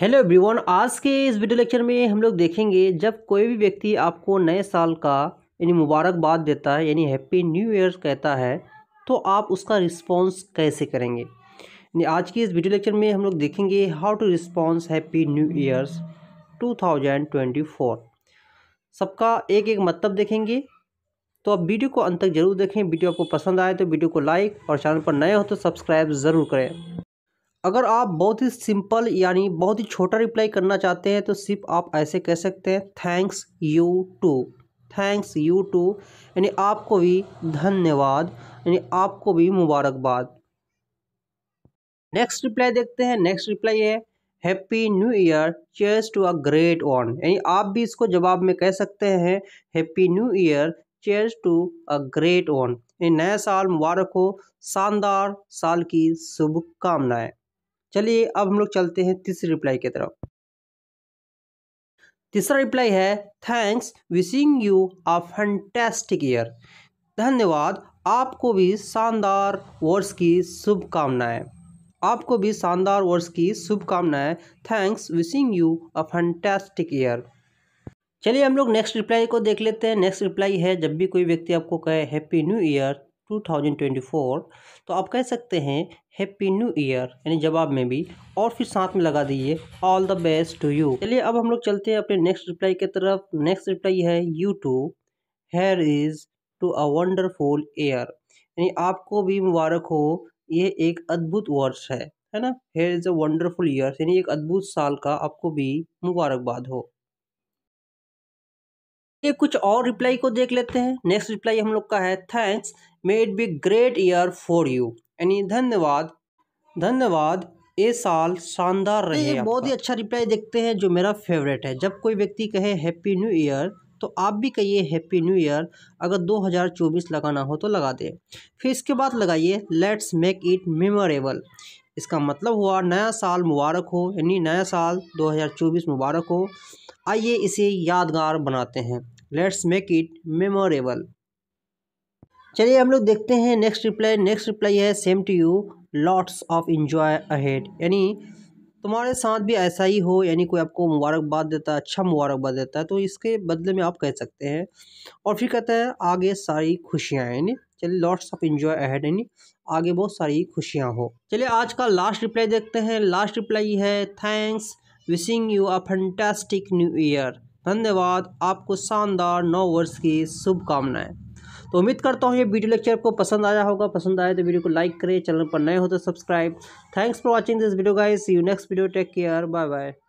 hello everyone आज के इस वीडियो लेक्चर में हम लोग देखेंगे जब कोई भी व्यक्ति आपको नए साल का यानी मुबारकबाद देता है यानी हैप्पी न्यू ईयर कहता है तो आप उसका रिस्पॉन्स कैसे करेंगे यानी आज के इस वीडियो लेक्चर में हम लोग देखेंगे how to response happy new years 2024 सबका एक एक मतलब देखेंगे तो आप वीडियो को अंत तक जरूर देखें वीडियो आपको पसंद आए तो वीडियो को लाइक और चैनल पर नए हो तो सब्सक्राइब ज़रूर करें अगर आप बहुत ही सिंपल यानी बहुत ही छोटा रिप्लाई करना चाहते हैं तो सिर्फ आप ऐसे कह सकते हैं thanks you too thanks you too यानी आपको भी धन्यवाद यानी आपको भी मुबारकबाद नेक्स्ट रिप्लाई देखते हैं नेक्स्ट रिप्लाई है happy new year cheers to a great one यानी आप भी इसको जवाब में कह सकते हैं happy new year cheers to a great one यानी नया साल मुबारक हो शानदार साल की शुभकामनाएं चलिए अब हम लोग चलते हैं तीसरी रिप्लाई की तरफ तीसरा रिप्लाई है thanks wishing you a fantastic year धन्यवाद आपको भी शानदार वर्ष की शुभकामनाएं आपको भी शानदार वर्ष की शुभकामनाएं thanks wishing you a fantastic year चलिए हम लोग नेक्स्ट रिप्लाई को देख लेते हैं नेक्स्ट रिप्लाई है जब भी कोई व्यक्ति आपको कहे हैप्पी न्यू ईयर 2024 तो आप कह सकते हैं हैप्पी न्यू ईयर यानी जवाब में भी और फिर साथ में लगा दीजिए all the best to you चलिए अब हम लोग चलते हैं अपने नेक्स्ट रिप्लाई की तरफ नेक्स्ट रिप्लाई है you too here is to a wonderful year यानी आपको भी मुबारक हो ये एक अद्भुत वर्ष है है ना here is a wonderful year यानी एक अद्भुत साल का आपको भी मुबारकबाद हो ये कुछ और रिप्लाई को देख लेते हैं नेक्स्ट रिप्लाई हम लोग का है thanks may it be great year for you यानी धन्यवाद धन्यवाद ये साल शानदार रहे बहुत ही अच्छा रिप्लाई देखते हैं जो मेरा फेवरेट है जब कोई व्यक्ति कहे हैप्पी न्यू ईयर तो आप भी कहिए हैप्पी न्यू ईयर अगर 2024 लगाना हो तो लगा दें फिर इसके बाद लगाइए लेट्स मेक इट मेमोरेबल इसका मतलब हुआ नया साल मुबारक हो यानी नया साल 2024 मुबारक हो आइए इसे यादगार बनाते हैं लेट्स मेक इट मेमोरेबल चलिए हम लोग देखते हैं नेक्स्ट रिप्लाई नेक्स्ट रिप्लाई है same to you lots of enjoy ahead यानी तुम्हारे साथ भी ऐसा ही हो यानी कोई आपको मुबारकबाद देता है अच्छा मुबारकबाद देता है तो इसके बदले में आप कह सकते हैं और फिर कहते हैं आगे सारी खुशियाँ यानी चलिए लॉट्स ऑफ इन्जॉय अहेड यानी आगे बहुत सारी खुशियाँ हो चलिए आज का लास्ट रिप्लाई देखते हैं लास्ट रिप्लाई है thanks wishing you a fantastic new year धन्यवाद आपको शानदार नौ वर्ष की शुभकामनाएं तो उम्मीद करता हूँ ये वीडियो लेक्चर आपको पसंद आया होगा पसंद आया तो वीडियो को लाइक करें चैनल पर नए हो तो subscribe thanks for watching this video guys you next video take care bye bye